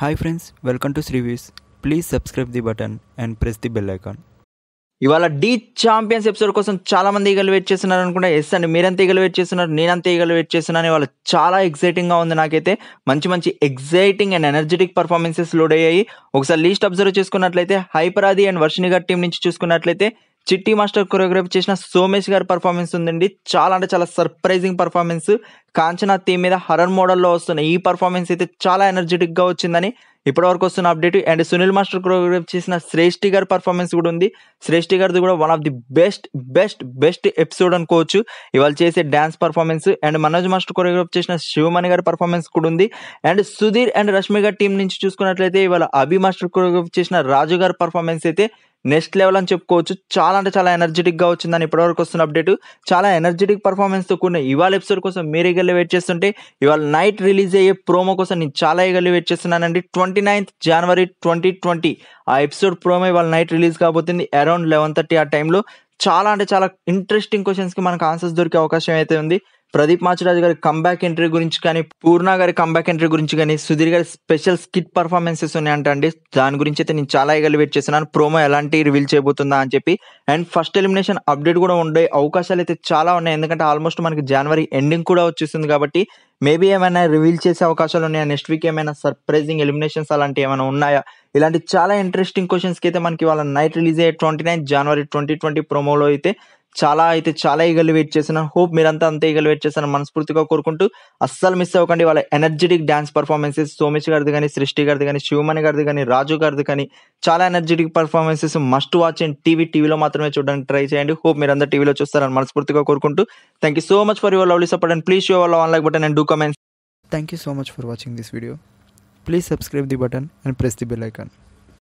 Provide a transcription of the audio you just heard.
hi friends welcome to Srivees please subscribe the button and press the bell icon ఇవాళ Dhee champions episode కోసం చాలా మంది ఈగలు వెయిట్ చేస్తున్నారు అనుకుంటా ఎస్ అండి మీరంతా ఈగలు వెయిట్ చేస్తున్నారు నేనంత ఈగలు వెయిట్ చేస్తున్నాను ఇవాళ చాలా గా ఉంది నాకైతే మంచి మంచి exciting and energetic performances load అయ్యాయి ఒకసారి లీస్ట్ అబ్జర్వ్ చేసుకున్నట్లయితే హైపరాది అండ్ వర్షిని టీం నుంచి చూసుకున్నట్లయితే చిట్టి మాస్టర్ కొరియోగ్రఫీ చేసిన సోమేష్ గారి పర్ఫార్మెన్స్ ఉందండి చాలా అంటే చాలా సర్ప్రైజింగ్ పర్ఫార్మెన్స్ కాంచనా థీమ్ మీద హరర్ మోడల్లో వస్తున్న ఈ పర్ఫార్మెన్స్ అయితే చాలా ఎనర్జెటిక్గా వచ్చిందని ఇప్పటివరకు వస్తున్న update and Sunil master choreography చేసిన శ్రేష్ఠి గారి పర్ఫార్మెన్స్ కూడా ఉంది శ్రేష్ఠి గారిది కూడా one of the best best best episode అనుకోవచ్చు ఇవాళ చేసే dance performance and Manoj master choreography చేసిన శివమణి గారి పర్ఫార్మెన్స్ కూడా ఉంది అండ్ సుధీర్ అండ్ రష్మి గారి టీం నుంచి చూసుకున్నట్లయితే ఇవాళ అభి మాస్టర్ కొరియోగ్రఫీ చేసిన రాజు గారి పర్ఫార్మెన్స్ అయితే నెక్స్ట్ లెవెల్ అని చెప్పుకోవచ్చు చాలా అంటే చాలా ఎనర్జెటిక్గా వచ్చిందని ఇప్పటివరకు వస్తున్న అప్డేట్ చాలా ఎనర్జెటిక్ పర్ఫార్మెన్స్తో కూడిన ఇవాళ ఎపిసోడ్ కోసం మీరే గల్లి వెయిట్ చేస్తుంటే ఇవాళ నైట్ రిలీజ్ అయ్యే ప్రోమో కోసం నేను చాలా గల్లి వెయిట్ చేస్తున్నానండి twenty ninth January twenty twenty ఆ ఎపిసోడ్ ప్రోమో ఇవాళ నైట్ రిలీజ్ కాబోతుంది అరౌండ్ లెవెన్ థర్టీ ఆ టైంలో చాలా అంటే చాలా ఇంట్రెస్టింగ్ క్వశ్చన్స్కి మనకు ఆన్సర్స్ దొరికే అవకాశం అయితే ఉంది ప్రదీప్ మాచిరాజు గారి కంబ్యాక్ ఎంట్రీ గురించి కానీ పూర్ణ గారి కంబ్యాక్ ఎంట్రీ గురించి కానీ సుధీర్ గారి స్పెషల్ స్కిట్ పర్ఫార్మెన్సెస్ ఉన్నాయంట అండి దాని గురించి అయితే నేను చాలా ఎగలివేట్ చేస్తున్నాను ప్రోమో ఎలాంటి రివీల్ చేయబోతుందా అని చెప్పి అండ్ ఫస్ట్ ఎలిమినేషన్ అప్డేట్ కూడా ఉండే అవకాశాలు అయితే చాలా ఉన్నాయి ఎందుకంటే ఆల్మోస్ట్ మనకి జనవరి ఎండింగ్ కూడా వచ్చేస్తుంది కాబట్టి మేబీ ఏమైనా రివీల్ చేసే అవకాశాలు ఉన్నాయా నెక్స్ట్ వీక్ ఏమైనా సర్ప్రైజింగ్ ఎలిమినేషన్స్ అలాంటివి ఏమైనా ఉన్నాయా ఇలాంటి చాలా ఇంట్రెస్టింగ్ క్వశ్చన్స్కి అయితే మనకి వాళ్ళ నైట్ రిలీజ్ అయ్యే twenty nine January twenty twenty ప్రోమోలో అయితే చాలా అయితే చాలా వెయిట్ చేసిన హోప్ మీరంతా అంతే వెయిట్ చేసిన మనస్ఫూర్తిగా కోరుకుంటూ అస్సలు మిస్ అవ్వకండి వాళ్ళ ఎనర్జెటిక్ డాన్స్ పర్ఫార్మెన్సెస్ సోమేష్ గారిది కానీ సృష్టి గారిది కానీ శివమణి గారిది కానీ రాజు గారిది కానీ చాలా energetic performances must watch and TV టీవీలో మాత్రమే చూడడానికి ట్రై చేయండి హోప్ మీరు అందరూ టీవీలో చూస్తారని మనస్ఫూర్తిగా కోరుకుంటూ thank you so much for your lovely support and please show వాళ్ళ like button and do comments thank you so much for watching this video please subscribe the button and press the bell icon